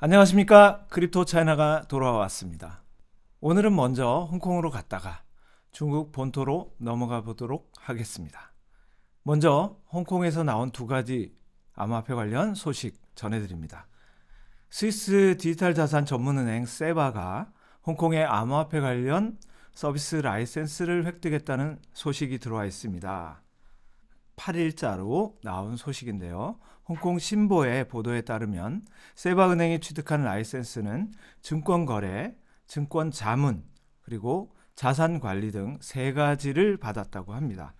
안녕하십니까. 크립토 차이나가 돌아왔습니다. 오늘은 먼저 홍콩으로 갔다가 중국 본토로 넘어가 보도록 하겠습니다. 먼저 홍콩에서 나온 두 가지 암호화폐 관련 소식 전해드립니다. 스위스 디지털 자산 전문은행 세바가 홍콩의 암호화폐 관련 서비스 라이센스를 획득했다는 소식이 들어와 있습니다. 8일자로 나온 소식인데요. 홍콩 신보의 보도에 따르면 세바은행이 취득한 라이센스는 증권거래, 증권자문, 그리고 자산관리 등 세 가지를 받았다고 합니다.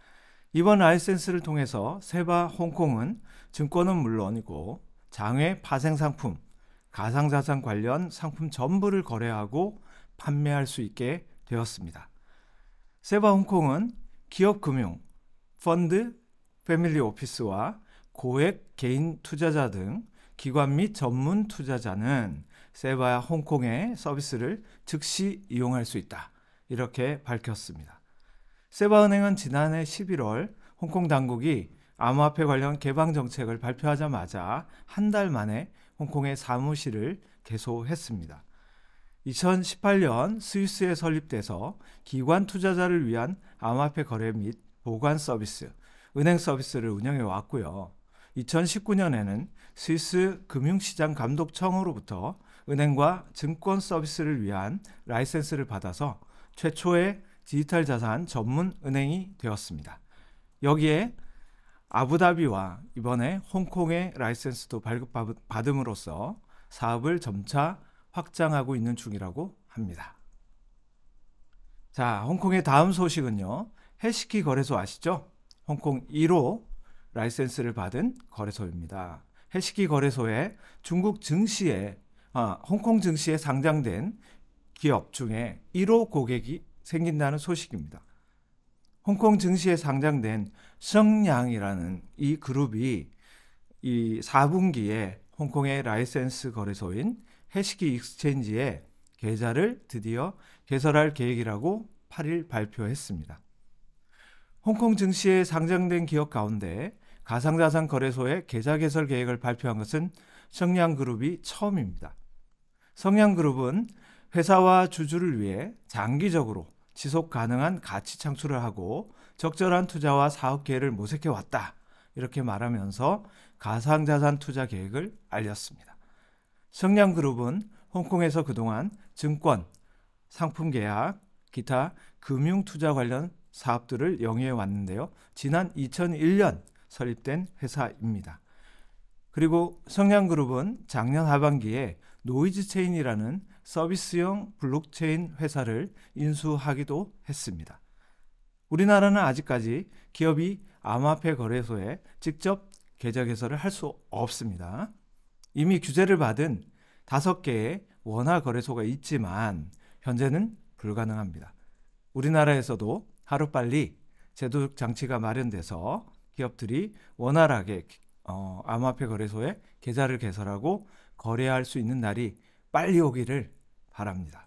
이번 라이센스를 통해서 세바 홍콩은 증권은 물론이고 장외 파생상품, 가상자산 관련 상품 전부를 거래하고 판매할 수 있게 되었습니다. 세바 홍콩은 기업금융, 펀드, 패밀리 오피스와 고액 개인 투자자 등 기관 및 전문 투자자는 세바야 홍콩의 서비스를 즉시 이용할 수 있다. 이렇게 밝혔습니다. 세바은행은 지난해 11월 홍콩 당국이 암호화폐 관련 개방 정책을 발표하자마자 한 달 만에 홍콩의 사무실을 개소했습니다. 2018년 스위스에 설립돼서 기관 투자자를 위한 암호화폐 거래 및 보관 서비스, 은행 서비스를 운영해 왔고요. 2019년에는 스위스 금융시장 감독청으로부터 은행과 증권 서비스를 위한 라이센스를 받아서 최초의 디지털 자산 전문 은행이 되었습니다. 여기에 아부다비와 이번에 홍콩의 라이센스도 발급받음으로써 사업을 점차 확장하고 있는 중이라고 합니다. 자, 홍콩의 다음 소식은요. 해시키 거래소 아시죠? 홍콩 1호 라이센스를 받은 거래소입니다. 헬시키 거래소에 중국 증시에 아, 홍콩 증시에 상장된 기업 중에 1호 고객이 생긴다는 소식입니다. 홍콩 증시에 상장된 성량이라는 이 그룹이 이 4분기에 홍콩의 라이센스 거래소인 해시키 익스체인지에 계좌를 드디어 개설할 계획이라고 8일 발표했습니다. 홍콩 증시에 상장된 기업 가운데 가상자산 거래소의 계좌 개설 계획을 발표한 것은 성량그룹이 처음입니다. 성량그룹은 회사와 주주를 위해 장기적으로 지속 가능한 가치 창출을 하고 적절한 투자와 사업 계획을 모색해 왔다. 이렇게 말하면서 가상자산 투자 계획을 알렸습니다. 성량그룹은 홍콩에서 그동안 증권, 상품 계약, 기타 금융 투자 관련 사업들을 영위해 왔는데요. 지난 2001년 설립된 회사입니다. 그리고 성향그룹은 작년 하반기에 노이즈체인이라는 서비스형 블록체인 회사를 인수하기도 했습니다. 우리나라는 아직까지 기업이 암화폐 거래소에 직접 계좌 개설을 할 수 없습니다. 이미 규제를 받은 다섯 개의 원화 거래소가 있지만 현재는 불가능합니다. 우리나라에서도 하루빨리 제도적 장치가 마련돼서 기업들이 원활하게 어, 암호화폐 거래소에 계좌를 개설하고 거래할 수 있는 날이 빨리 오기를 바랍니다.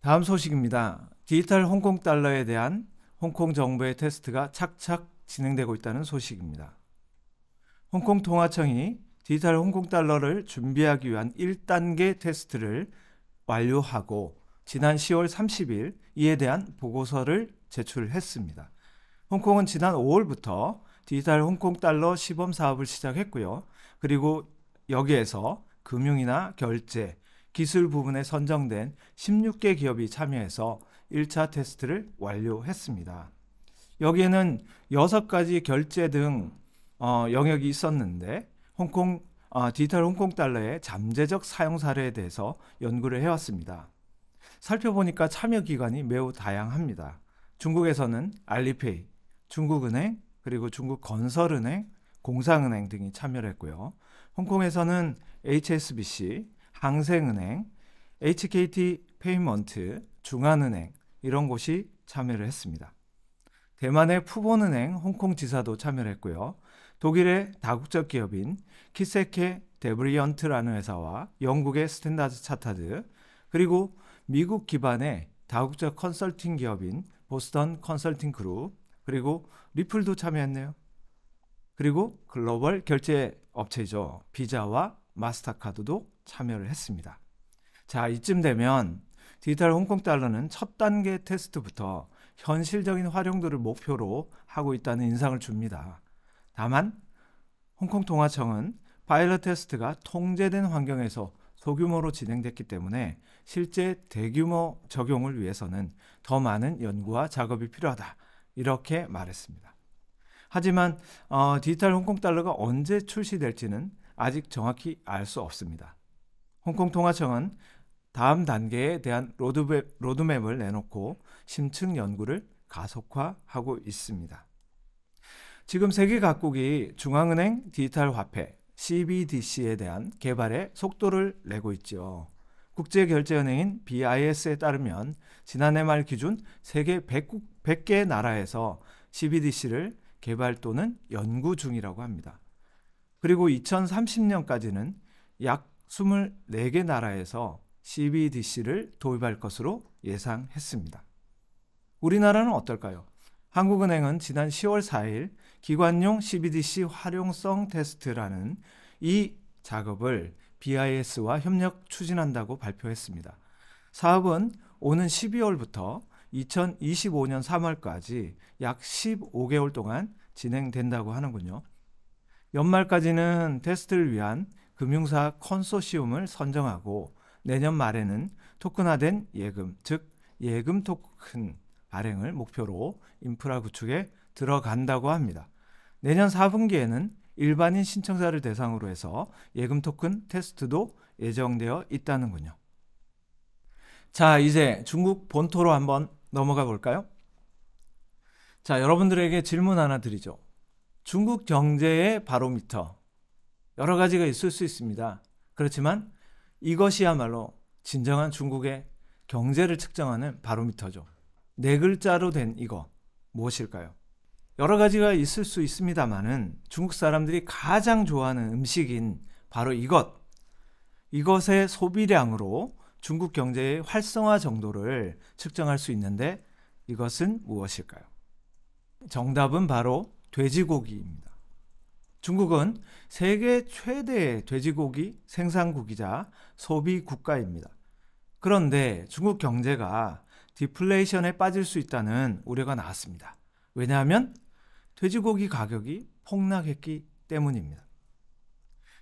다음 소식입니다. 디지털 홍콩 달러에 대한 홍콩 정부의 테스트가 착착 진행되고 있다는 소식입니다. 홍콩 통화청이 디지털 홍콩 달러를 준비하기 위한 1단계 테스트를 완료하고 지난 10월 30일 이에 대한 보고서를 제출했습니다. 홍콩은 지난 5월부터 디지털 홍콩 달러 시범 사업을 시작했고요. 그리고 여기에서 금융이나 결제, 기술 부분에 선정된 16개 기업이 참여해서 1차 테스트를 완료했습니다. 여기에는 6가지 결제 등 어, 영역이 있었는데 홍콩 어, 디지털 홍콩 달러의 잠재적 사용 사례에 대해서 연구를 해왔습니다. 살펴보니까 참여 기관이 매우 다양합니다. 중국에서는 알리페이, 중국은행 그리고 중국 건설은행, 공상은행 등이 참여를 했고요. 홍콩에서는 HSBC, 항생은행, HKT 페이먼트, 중한은행 이런 곳이 참여를 했습니다. 대만의 푸본은행 홍콩 지사도 참여를 했고요. 독일의 다국적 기업인 키세케 데브리언트라는 회사와 영국의 스탠다드 차타드 그리고 미국 기반의 다국적 컨설팅 기업인 보스턴 컨설팅 그룹 그리고 리플도 참여했네요. 그리고 글로벌 결제 업체죠. 비자와 마스터카드도 참여를 했습니다. 자, 이쯤 되면 디지털 홍콩 달러는 첫 단계 테스트부터 현실적인 활용도를 목표로 하고 있다는 인상을 줍니다. 다만 홍콩 통화청은 파일럿 테스트가 통제된 환경에서 소규모로 진행됐기 때문에 실제 대규모 적용을 위해서는 더 많은 연구와 작업이 필요하다 이렇게 말했습니다. 하지만 어, 디지털 홍콩 달러가 언제 출시될지는 아직 정확히 알 수 없습니다. 홍콩 통화청은 다음 단계에 대한 로드맵, 로드맵을 내놓고 심층 연구를 가속화하고 있습니다. 지금 세계 각국이 중앙은행 디지털 화폐 CBDC에 대한 개발에 속도를 내고 있지 국제결제은행인 BIS에 따르면 지난해 말 기준 세계 100, 개 나라에서 CBDC를 개발 또는 연구 중이라고 합니다. 그리고 2030년까지는 약 24개 나라에서 CBDC를 도입할 것으로 예상했습니다. 우리나라는 어떨까요? 한국은행은 지난 10월 4일 기관용 CBDC 활용성 테스트라는 이 작업을 BIS와 협력 추진한다고 발표했습니다. 사업은 오는 12월부터 2025년 3월까지 약 15개월 동안 진행된다고 하는군요. 연말까지는 테스트를 위한 금융사 컨소시움을 선정하고 내년 말에는 토큰화된 예금, 즉 예금 토큰 발행을 목표로 인프라 구축에 들어간다고 합니다. 내년 4분기에는 일반인 신청자를 대상으로 해서 예금 토큰 테스트도 예정되어 있다는군요. 자, 이제 중국 본토로 한번 넘어가 볼까요? 자, 여러분들에게 질문 하나 드리죠. 중국 경제의 바로미터. 여러 가지가 있을 수 있습니다. 그렇지만 이것이야말로 진정한 중국의 경제를 측정하는 바로미터죠. 네 글자로 된 이거 무엇일까요? 여러 가지가 있을 수 있습니다만은 중국 사람들이 가장 좋아하는 음식인 바로 이것. 이것의 소비량으로 중국 경제의 활성화 정도를 측정할 수 있는데 이것은 무엇일까요? 정답은 바로 돼지고기입니다. 중국은 세계 최대의 돼지고기 생산국이자 소비 국가입니다. 그런데 중국 경제가 디플레이션에 빠질 수 있다는 우려가 나왔습니다. 왜냐하면 돼지고기 가격이 폭락했기 때문입니다.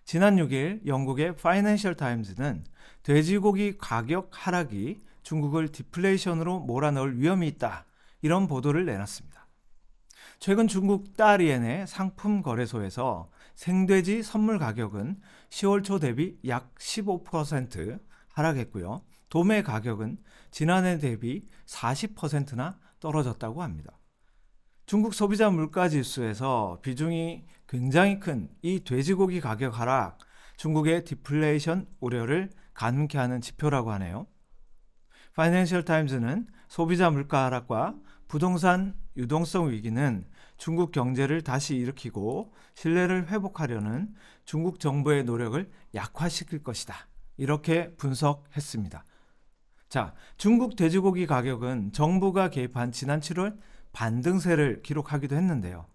지난 6일 영국의 파이낸셜 타임즈는 돼지고기 가격 하락이 중국을 디플레이션으로 몰아넣을 위험이 있다. 이런 보도를 내놨습니다. 최근 중국 딸리엔의 상품 거래소에서 생돼지 선물 가격은 10월 초 대비 약 15% 하락했고요. 도매 가격은 지난해 대비 40%나 떨어졌다고 합니다. 중국 소비자 물가 지수에서 비중이 굉장히 큰 이 돼지고기 가격 하락, 중국의 디플레이션 우려를 가늠케 하는 지표라고 하네요. 파이낸셜 타임즈는 소비자 물가 하락과 부동산 유동성 위기는 중국 경제를 다시 일으키고 신뢰를 회복하려는 중국 정부의 노력을 약화시킬 것이다. 이렇게 분석했습니다. 자, 중국 돼지고기 가격은 정부가 개입한 지난 7월 반등세를 기록하기도 했는데요.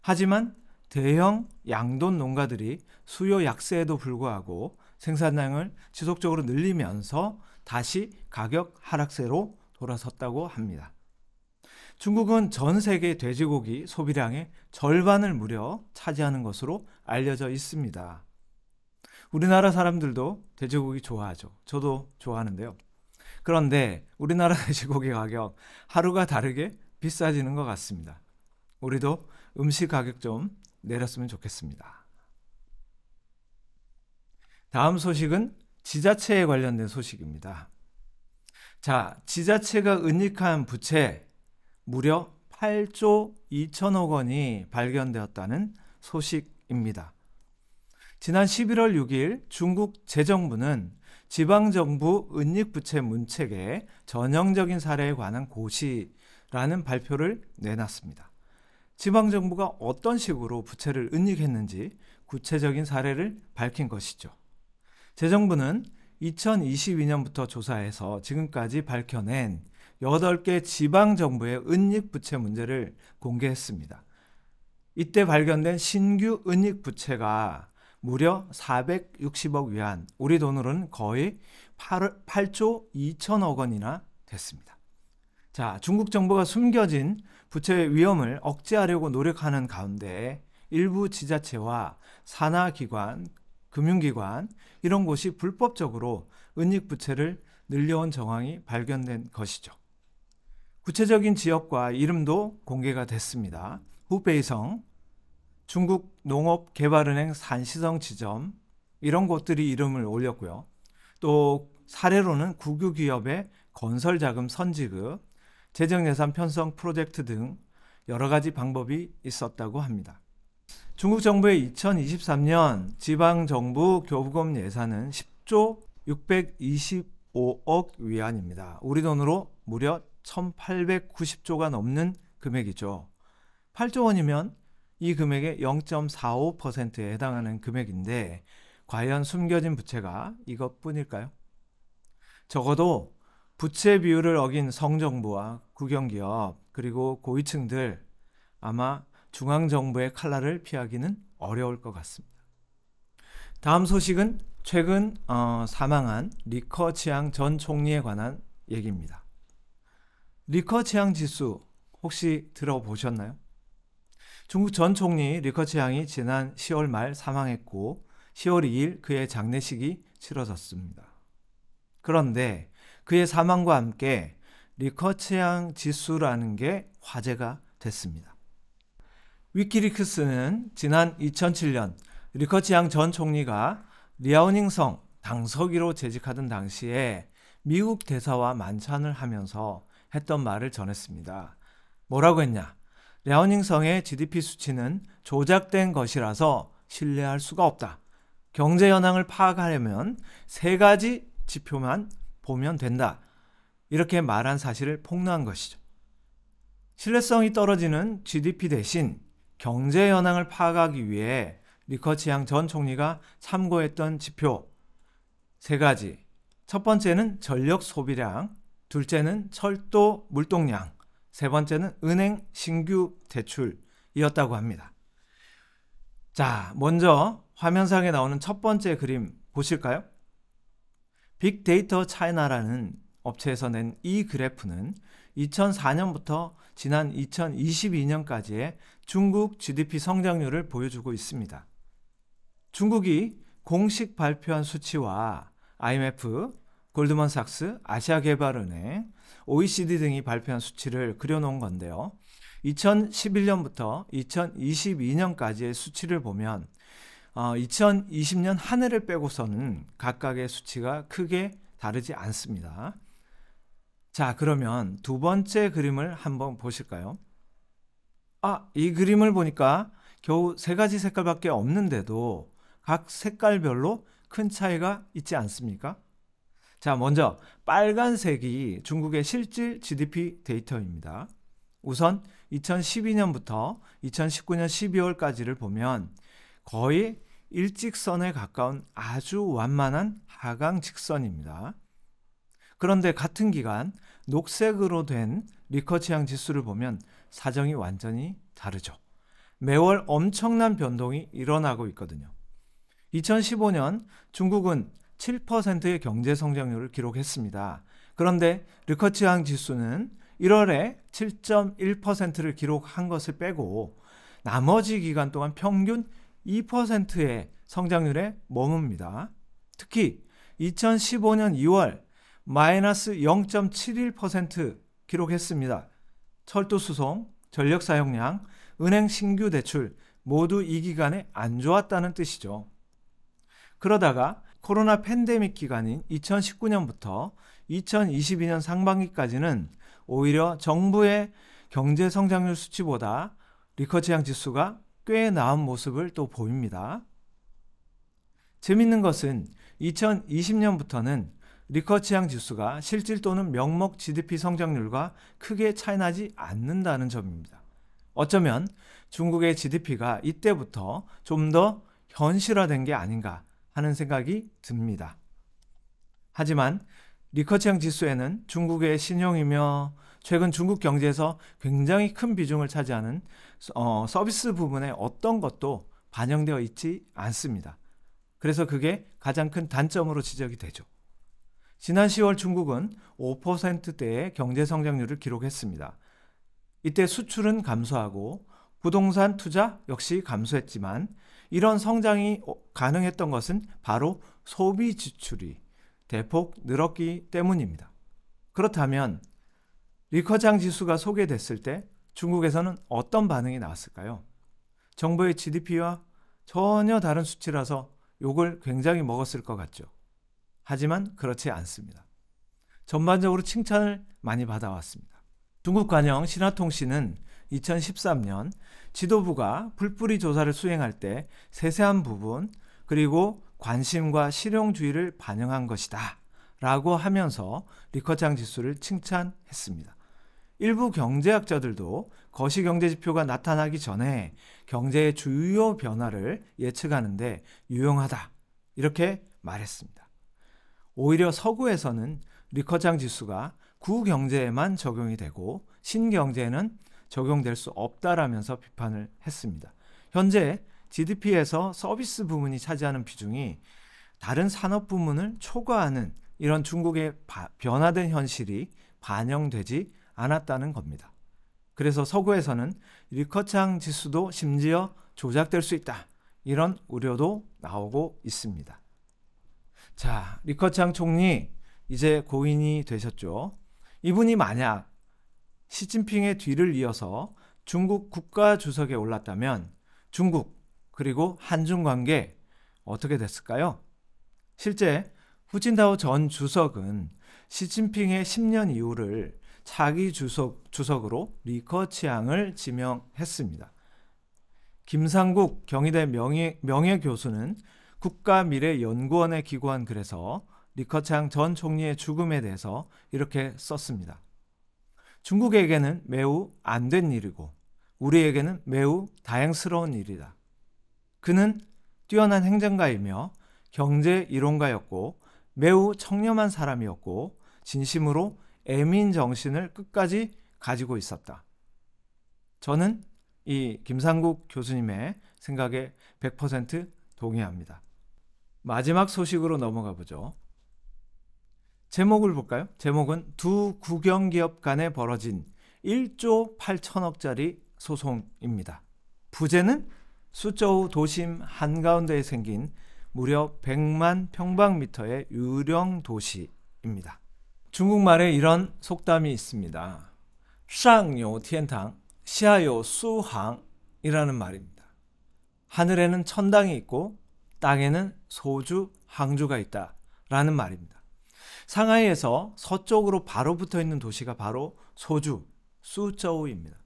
하지만 대형 양돈 농가들이 수요 약세에도 불구하고 생산량을 지속적으로 늘리면서 다시 가격 하락세로 돌아섰다고 합니다. 중국은 전 세계 돼지고기 소비량의 절반을 무려 차지하는 것으로 알려져 있습니다. 우리나라 사람들도 돼지고기 좋아하죠. 저도 좋아하는데요. 그런데 우리나라 돼지고기 가격 하루가 다르게 비싸지는 것 같습니다. 우리도 음식 가격 좀 내렸으면 좋겠습니다. 다음 소식은 지자체에 관련된 소식입니다. 자, 지자체가 은닉한 부채 무려 8조 2천억 원이 발견되었다는 소식입니다. 지난 11월 6일 중국 재정부는 지방정부 은닉부채 문책의 전형적인 사례에 관한 고시 라는 발표를 내놨습니다. 지방정부가 어떤 식으로 부채를 은닉했는지 구체적인 사례를 밝힌 것이죠. 재정부는 2022년부터 조사해서 지금까지 밝혀낸 8개 지방정부의 은닉 부채 문제를 공개했습니다. 이때 발견된 신규 은닉 부채가 무려 460억 위안, 우리 돈으로는 거의 8, 조 2천억 원이나 됐습니다. 자, 중국 정부가 숨겨진 부채의 위험을 억제하려고 노력하는 가운데 일부 지자체와 산하기관, 금융기관 이런 곳이 불법적으로 은닉 부채를 늘려온 정황이 발견된 것이죠. 구체적인 지역과 이름도 공개가 됐습니다. 후베이성, 중국 농업개발은행 산시성 지점 이런 곳들이 이름을 올렸고요. 또 사례로는 국유기업의 건설자금 선지급, 재정예산 편성 프로젝트 등 여러 가지 방법이 있었다고 합니다. 중국 정부의 2023년 지방정부 교부금 예산은 10조 625억 위안입니다. 우리 돈으로 무려 1890조가 넘는 금액이죠. 8조 원이면 이 금액의 0.45%에 해당하는 금액인데 과연 숨겨진 부채가 이것뿐일까요? 적어도 부채 비율을 어긴 성정부와 국영기업 그리고 고위층들 아마 중앙정부의 칼날을 피하기는 어려울 것 같습니다. 다음 소식은 최근 어, 사망한 리커 치앙 전 총리에 관한 얘기입니다. 리커 치앙 지수 혹시 들어보셨나요? 중국 전 총리 리커 치앙이 지난 10월 말 사망했고 10월 2일 그의 장례식이 치러졌습니다. 그런데 그의 사망과 함께 리커체양 지수라는 게 화제가 됐습니다. 위키리크스는 지난 2007년 리커치양 전 총리가 리아오닝성 당서기로 재직하던 당시에 미국 대사와 만찬을 하면서 했던 말을 전했습니다. 뭐라고 했냐? 랴오닝성의 GDP 수치는 조작된 것이라서 신뢰할 수가 없다. 경제 현황을 파악하려면 세 가지 지표만 보면 된다. 이렇게 말한 사실을 폭로한 것이죠. 신뢰성이 떨어지는 GDP 대신 경제 현황을 파악하기 위해 리커치양 전 총리가 참고했던 지표 세 가지. 첫 번째는 전력 소비량, 둘째는 철도 물동량, 세 번째는 은행 신규 대출이었다고 합니다. 자, 먼저 화면상에 나오는 첫 번째 그림 보실까요? 빅데이터 차이나라는 업체에서 낸 이 그래프는 2004년부터 지난 2022년까지의 중국 GDP 성장률을 보여주고 있습니다. 중국이 공식 발표한 수치와 IMF, 골드만삭스, 아시아개발은행, OECD 등이 발표한 수치를 그려놓은 건데요. 2011년부터 2022년까지의 수치를 보면 어, 2020년 한 해를 빼고서는 각각의 수치가 크게 다르지 않습니다. 자, 그러면 두 번째 그림을 한번 보실까요? 아, 이 그림을 보니까 겨우 세 가지 색깔밖에 없는데도 각 색깔별로 큰 차이가 있지 않습니까? 자, 먼저 빨간색이 중국의 실질 GDP 데이터입니다. 우선 2012년부터 2019년 12월까지를 보면 거의 일직선에 가까운 아주 완만한 하강 직선입니다. 그런데 같은 기간 녹색으로 된 리커치향 지수를 보면 사정이 완전히 다르죠. 매월 엄청난 변동이 일어나고 있거든요. 2015년 중국은 7%의 경제 성장률을 기록했습니다. 그런데 리커치항 지수는 1월에 7.1%를 기록한 것을 빼고 나머지 기간 동안 평균 2%의 성장률에 머뭅니다. 특히 2015년 2월 마이너스 0.71% 기록했습니다. 철도 수송, 전력 사용량, 은행 신규 대출 모두 이 기간에 안 좋았다는 뜻이죠. 그러다가 코로나 팬데믹 기간인 2019년부터 2022년 상반기까지는 오히려 정부의 경제 성장률 수치보다 리커치향 지수가 꽤 나은 모습을 또 보입니다. 재밌는 것은 2020년부터는 리커치향 지수가 실질 또는 명목 GDP 성장률과 크게 차이나지 않는다는 점입니다. 어쩌면 중국의 GDP가 이때부터 좀 더 현실화된 게 아닌가 하는 생각이 듭니다. 하지만 리커치형 지수에는 중국의 신용이며 최근 중국 경제에서 굉장히 큰 비중을 차지하는 어, 서비스 부분의 어떤 것도 반영되어 있지 않습니다. 그래서 그게 가장 큰 단점으로 지적이 되죠. 지난 10월 중국은 5%대의 경제 성장률을 기록했습니다. 이때 수출은 감소하고 부동산 투자 역시 감소했지만 이런 성장이 어, 가능했던 것은 바로 소비 지출이 대폭 늘었기 때문입니다. 그렇다면 리커장 지수가 소개됐을 때 중국에서는 어떤 반응이 나왔을까요? 정부의 GDP와 전혀 다른 수치라서 욕을 굉장히 먹었을 것 같죠. 하지만 그렇지 않습니다. 전반적으로 칭찬을 많이 받아왔습니다. 중국 관영 신화통신은 2013년 지도부가 불뿌리 조사를 수행할 때 세세한 부분 그리고 관심과 실용주의를 반영한 것이다. 라고 하면서 리커창 지수를 칭찬했습니다. 일부 경제학자들도 거시경제 지표가 나타나기 전에 경제의 주요 변화를 예측하는데 유용하다. 이렇게 말했습니다. 오히려 서구에서는 리커창 지수가 구경제에만 적용이 되고 신경제에는 적용될 수 없다라면서 비판을 했습니다. 현재 GDP에서 서비스 부문이 차지하는 비중이 다른 산업 부문을 초과하는 이런 중국의 바, 변화된 현실이 반영되지 않았다는 겁니다. 그래서 서구에서는 리커창 지수도 심지어 조작될 수 있다. 이런 우려도 나오고 있습니다. 자, 리커창 총리 이제 고인이 되셨죠. 이분이 만약 시진핑의 뒤를 이어서 중국 국가 주석에 올랐다면 중국 그리고 한중 관계 어떻게 됐을까요? 실제 후진다오 전 주석은 시진핑의 10년 이후를 자기 주석, 주석으로 리커치앙을 지명했습니다. 김상국 경희대 명예, 명예교수는 국가미래연구원의 기고한 글에서 리커창 전 총리의 죽음에 대해서 이렇게 썼습니다. 중국에게는 매우 안 된 일이고 우리에게는 매우 다행스러운 일이다. 그는 뛰어난 행정가이며 경제 이론가였고 매우 청렴한 사람이었고 진심으로 애민 정신을 끝까지 가지고 있었다. 저는 이 김상국 교수님의 생각에 100% 동의합니다. 마지막 소식으로 넘어가 보죠. 제목을 볼까요? 제목은 두 국영기업 간에 벌어진 1조 8천억짜리 소송입니다. 부제는 수저우 도심 한가운데에 생긴 무려 100만 평방미터의 유령 도시입니다. 중국말에 이런 속담이 있습니다. 상요 텐탕, 시하요 수항이라는 말입니다. 하늘에는 천당이 있고 땅에는 소주, 항주가 있다 라는 말입니다. 상하이에서 서쪽으로 바로 붙어 있는 도시가 바로 소주, 수저우입니다.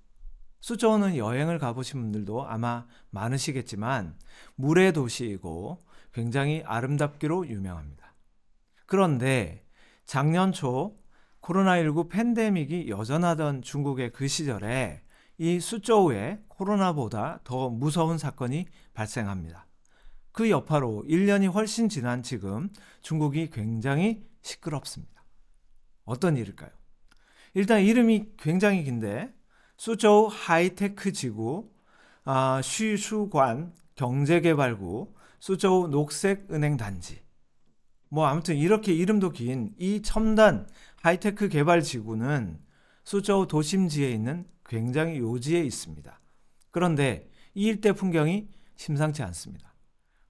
수저는 여행을 가보신 분들도 아마 많으시겠지만 물의 도시이고 굉장히 아름답기로 유명합니다. 그런데 작년 초 코로나19 팬데믹이 여전하던 중국의 그 시절에 이 수저우에 코로나보다 더 무서운 사건이 발생합니다. 그 여파로 1년이 훨씬 지난 지금 중국이 굉장히 시끄럽습니다. 어떤 일일까요? 일단 이름이 굉장히 긴데 수저우 하이테크 지구, 아, 쉬수관 경제개발구, 수저우 녹색은행단지. 뭐 아무튼 이렇게 이름도 긴 이 첨단 하이테크 개발 지구는 수저우 도심지에 있는 굉장히 요지에 있습니다. 그런데 이 일대 풍경이 심상치 않습니다.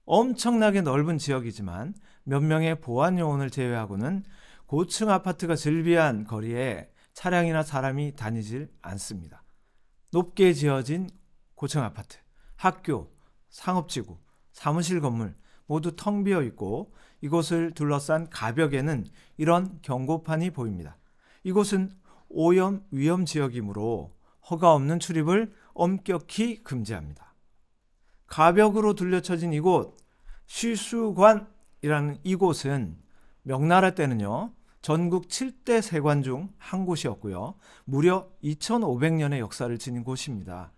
엄청나게 넓은 지역이지만 몇 명의 보안 요원을 제외하고는 고층 아파트가 즐비한 거리에 차량이나 사람이 다니질 않습니다. 높게 지어진 고층 아파트, 학교, 상업지구, 사무실 건물 모두 텅 비어 있고 이곳을 둘러싼 가벽에는 이런 경고판이 보입니다. 이곳은 오염 위험 지역이므로 허가 없는 출입을 엄격히 금지합니다. 가벽으로 둘러쳐진 이곳 실수관이라는 이곳은 명나라 때는요 전국 7대 세관 중 한 곳이었고요. 무려 2500년의 역사를 지닌 곳입니다.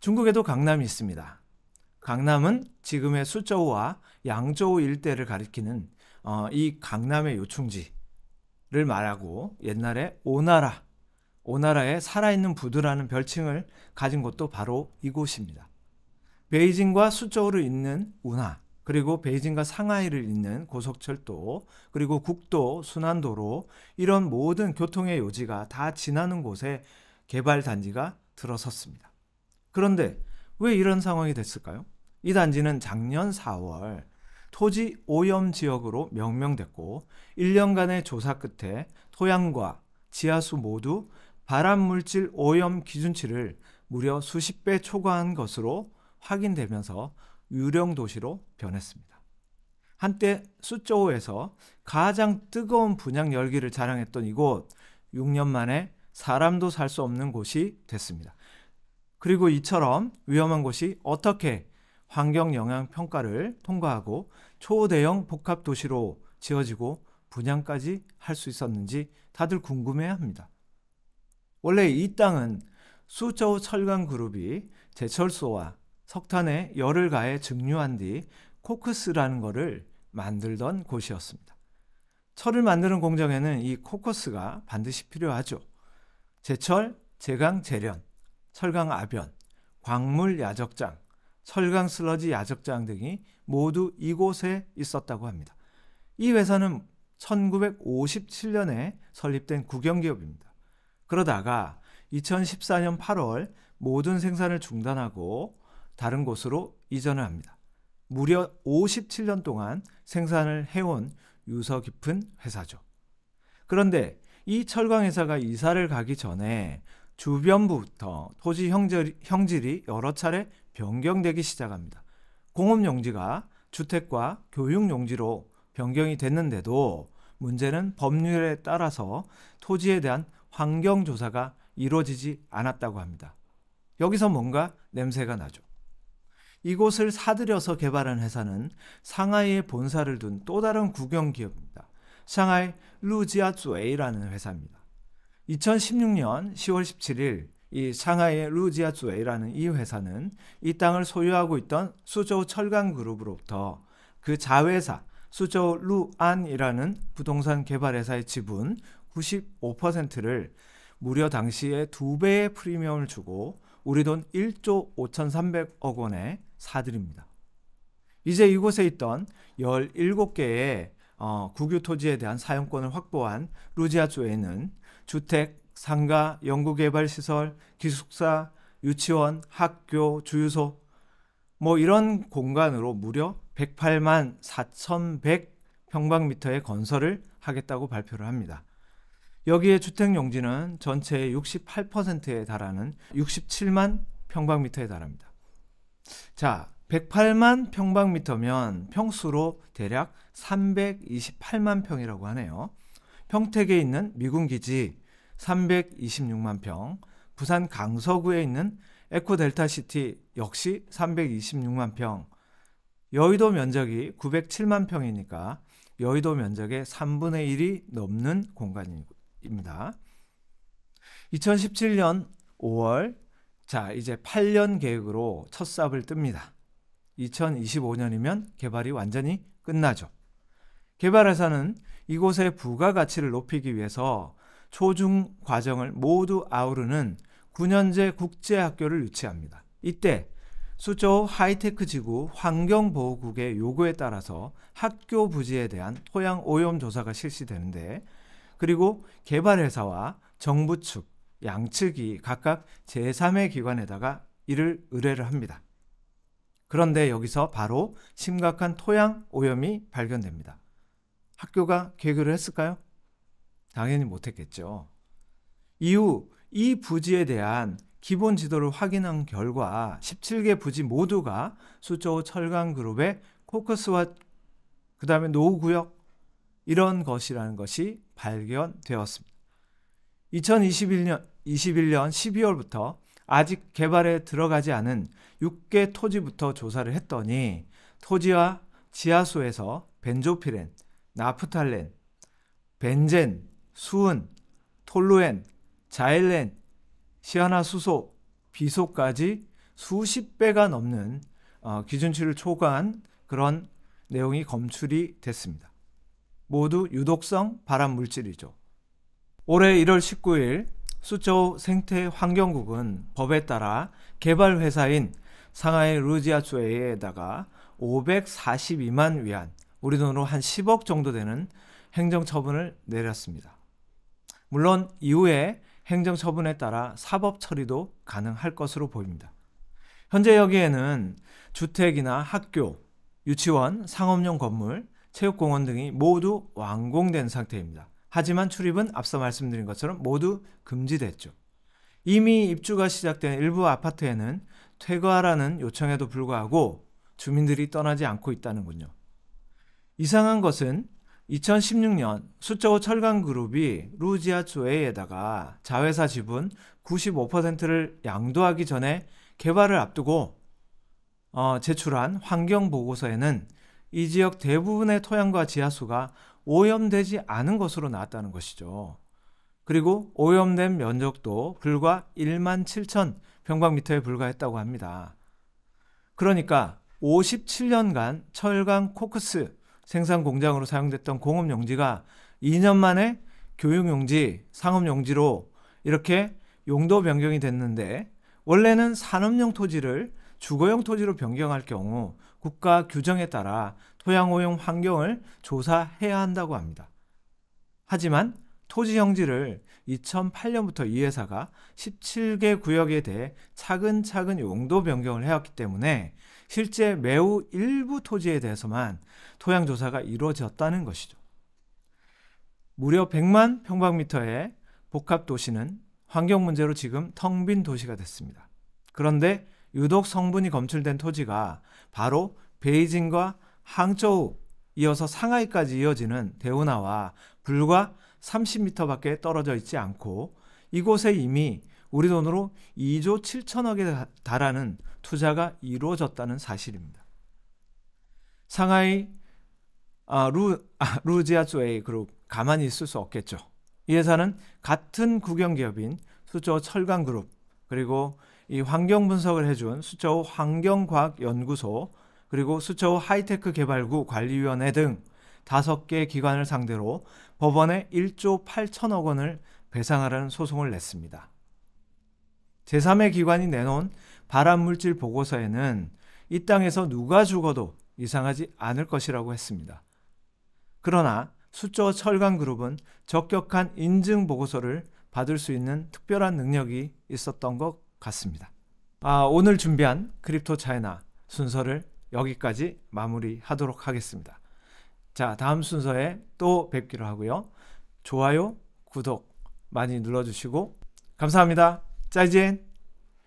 중국에도 강남이 있습니다. 강남은 지금의 수저우와 양저우 일대를 가리키는 어, 이 강남의 요충지를 말하고 옛날에 오나라, 오나라의 살아있는 부두라는 별칭을 가진 곳도 바로 이곳입니다. 베이징과 수저우를 잇는 운하, 그리고 베이징과 상하이를 잇는 고속철도, 그리고 국도, 순환도로 이런 모든 교통의 요지가 다 지나는 곳에 개발 단지가 들어섰습니다. 그런데 왜 이런 상황이 됐을까요? 이 단지는 작년 4월 토지 오염 지역으로 명명됐고 1년간의 조사 끝에 토양과 지하수 모두 발암 물질 오염 기준치를 무려 수십 배 초과한 것으로 확인되면서 유령 도시로 변했습니다. 한때 수저우에서 가장 뜨거운 분양 열기를 자랑했던 이곳 6년 만에 사람도 살 수 없는 곳이 됐습니다. 그리고 이처럼 위험한 곳이 어떻게 환경 영향 평가를 통과하고 초대형 복합 도시로 지어지고 분양까지 할 수 있었는지 다들 궁금해 합니다. 원래 이 땅은 수저우 철강 그룹이 제철소와 석탄에 열을 가해 증류한 뒤 코크스라는 것을 만들던 곳이었습니다. 철을 만드는 공정에는 이 코커스가 반드시 필요하죠. 제철, 제강, 제련, 철강 아변, 광물 야적장, 철강 슬러지 야적장 등이 모두 이곳에 있었다고 합니다. 이 회사는 1957년에 설립된 국영기업입니다. 그러다가 2014년 8월 모든 생산을 중단하고 다른 곳으로 이전을 합니다. 무려 57년 동안 생산을 해온 유서 깊은 회사죠. 그런데 이 철강회사가 이사를 가기 전에 주변부부터 토지 형질, 이 여러 차례 변경되기 시작합니다. 공업용지가 주택과 교육용지로 변경이 됐는데도 문제는 법률에 따라서 토지에 대한 환경조사가 이루어지지 않았다고 합니다. 여기서 뭔가 냄새가 나죠. 이곳을 사들여서 개발한 회사는 상하이에 본사를 둔 또 다른 국영 기업입니다. 상하이 루지아츠웨이라는 회사입니다. 2016년 10월 17일 이 상하이의 루지아츠웨이라는 이 회사는 이 땅을 소유하고 있던 수저우 철강 그룹으로부터 그 자회사 수저우 루안이라는 부동산 개발 회사의 지분 95%를 무려 당시에 두 배의 프리미엄을 주고 우리 돈 1조 5,300억 원에 사들입니다. 이제 이곳에 있던 17개의 어, 국유 토지에 대한 사용권을 확보한 루지아주에는 주택, 상가, 연구개발시설, 기숙사, 유치원, 학교, 주유소 뭐 이런 공간으로 무려 108만 4,100 평방미터의 건설을 하겠다고 발표를 합니다. 여기에 주택용지는 전체의 68%에 달하는 67만 평방미터에 달합니다. 자, 108만 평방미터면 평수로 대략 328만 평이라고 하네요. 평택에 있는 미군기지 326만 평, 부산 강서구에 있는 에코델타시티 역시 326만 평, 여의도 면적이 907만 평이니까 여의도 면적의 3분의 1이 넘는 공간이고 입니다. 2017년 5월 자, 이제 8년 계획으로 첫 삽을 뜹니다. 2025년이면 개발이 완전히 끝나죠. 개발회사는 이곳의 부가가치를 높이기 위해서 초중 과정을 모두 아우르는 9년제 국제학교를 유치합니다. 이때 수조 하이테크 지구 환경보호국의 요구에 따라서 학교 부지에 대한 토양 오염 조사가 실시되는데 그리고 개발회사와 정부 측 양측이 각각 제3의 기관에다가 이를 의뢰를 합니다. 그런데 여기서 바로 심각한 토양 오염이 발견됩니다. 학교가 개교를 했을까요? 당연히 못했겠죠. 이후 이 부지에 대한 기본 지도를 확인한 결과 17개 부지 모두가 수조 철강그룹의 코커스와 그 다음에 노후구역 이런 것이라는 것이 발견되었습니다. 2021년 21년 12월부터 아직 개발에 들어가지 않은 6개 토지부터 조사를 했더니 토지와 지하수에서 벤조피렌, 나프탈렌, 벤젠, 수은, 톨루엔, 자일렌, 시아나수소, 비소까지 수십 배가 넘는 어, 기준치를 초과한 그런 내용이 검출이 됐습니다. 모두 유독성 발암 물질이죠. 올해 1월 19일 수초 생태환경국은 법에 따라 개발회사인 상하이 루지아주에다가 542만 위안, 우리 돈으로 한 10억 정도 되는 행정처분을 내렸습니다. 물론 이후에 행정처분에 따라 사법 처리도 가능할 것으로 보입니다. 현재 여기에는 주택이나 학교, 유치원, 상업용 건물, 체육공원 등이 모두 완공된 상태입니다. 하지만 출입은 앞서 말씀드린 것처럼 모두 금지됐죠. 이미 입주가 시작된 일부 아파트에는 퇴거하라는 요청에도 불구하고 주민들이 떠나지 않고 있다는군요. 이상한 것은 2016년 수저호 철강그룹이 루지아 조에에다가 자회사 지분 95%를 양도하기 전에 개발을 앞두고 어, 제출한 환경보고서에는 이 지역 대부분의 토양과 지하수가 오염되지 않은 것으로 나왔다는 것이죠. 그리고 오염된 면적도 불과 1만 7천 평방미터에 불과했다고 합니다. 그러니까 57년간 철강 코크스 생산 공장으로 사용됐던 공업 용지가 2년 만에 교육 용지, 상업 용지로 이렇게 용도 변경이 됐는데 원래는 산업용 토지를 주거용 토지로 변경할 경우 국가 규정에 따라 토양 오용 환경을 조사해야 한다고 합니다. 하지만 토지 형질을 2008년부터 이 회사가 17개 구역에 대해 차근차근 용도 변경을 해왔기 때문에 실제 매우 일부 토지에 대해서만 토양 조사가 이루어졌다는 것이죠. 무려 100만 평방미터의 복합 도시는 환경 문제로 지금 텅 빈 도시가 됐습니다. 그런데 유독 성분이 검출된 토지가 바로 베이징과 항저우 이어서 상하이까지 이어지는 대운하와 불과 30m밖에 떨어져 있지 않고 이곳에 이미 우리 돈으로 2조 7천억에 달하는 투자가 이루어졌다는 사실입니다. 상하이 아, 루, 아, 루지아조에이 그룹 가만히 있을 수 없겠죠. 이 회사는 같은 국영기업인 수조 철강그룹 그리고 이 환경 분석을 해준 수처우 환경과학연구소 그리고 수처우 하이테크 개발구 관리위원회 등 다섯 개 기관을 상대로 법원에 1조 8천억 원을 배상하라는 소송을 냈습니다. 제3의 기관이 내놓은 발암물질 보고서에는 이 땅에서 누가 죽어도 이상하지 않을 것이라고 했습니다. 그러나 수조 철강그룹은 적격한 인증 보고서를 받을 수 있는 특별한 능력이 있었던 것 같습니다. 아, 오늘 준비한 크립토 차이나 순서를 여기까지 마무리하도록 하겠습니다. 자, 다음 순서에 또 뵙기로 하고요. 좋아요, 구독 많이 눌러주시고 감사합니다. 짜이젠!